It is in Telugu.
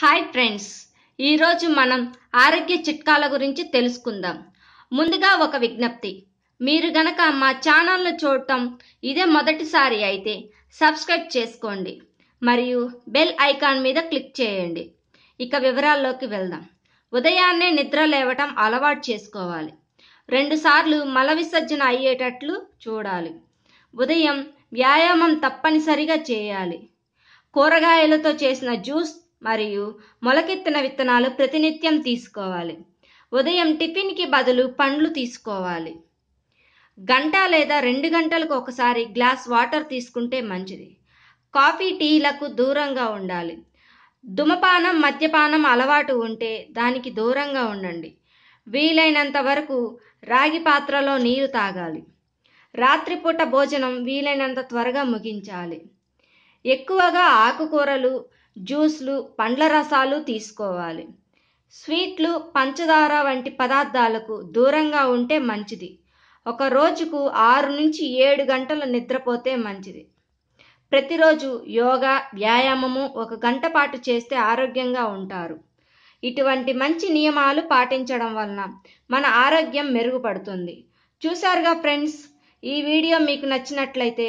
హాయ్ ఫ్రెండ్స్ ఈరోజు మనం ఆరోగ్య చిట్కాల గురించి తెలుసుకుందాం ముందుగా ఒక విజ్ఞప్తి మీరు గనక మా ఛానల్ను చూడటం ఇదే మొదటిసారి అయితే సబ్స్క్రైబ్ చేసుకోండి మరియు బెల్ ఐకాన్ మీద క్లిక్ చేయండి ఇక వివరాల్లోకి వెళ్దాం ఉదయాన్నే నిద్ర లేవటం అలవాటు చేసుకోవాలి రెండుసార్లు మల విసర్జన అయ్యేటట్లు చూడాలి ఉదయం వ్యాయామం తప్పనిసరిగా చేయాలి కూరగాయలతో చేసిన జ్యూస్ మరియు మొలకెత్తిన విత్తనాలు ప్రతినిత్యం తీసుకోవాలి ఉదయం టిఫిన్కి బదులు పండ్లు తీసుకోవాలి గంట లేదా రెండు గంటలకు ఒకసారి గ్లాస్ వాటర్ తీసుకుంటే మంచిది కాఫీ టీలకు దూరంగా ఉండాలి దుమపానం మద్యపానం అలవాటు ఉంటే దానికి దూరంగా ఉండండి వీలైనంత వరకు రాగి పాత్రలో నీరు తాగాలి రాత్రిపూట భోజనం వీలైనంత త్వరగా ముగించాలి ఎక్కువగా ఆకుకూరలు జ్యూస్లు పండ్ల రసాలు తీసుకోవాలి స్వీట్లు పంచదార వంటి పదార్థాలకు దూరంగా ఉంటే మంచిది ఒక రోజుకు ఆరు నుంచి ఏడు గంటలు నిద్రపోతే మంచిది ప్రతిరోజు యోగా వ్యాయామము ఒక గంట పాటు చేస్తే ఆరోగ్యంగా ఉంటారు ఇటువంటి మంచి నియమాలు పాటించడం వలన మన ఆరోగ్యం మెరుగుపడుతుంది చూశారుగా ఫ్రెండ్స్ ఈ వీడియో మీకు నచ్చినట్లయితే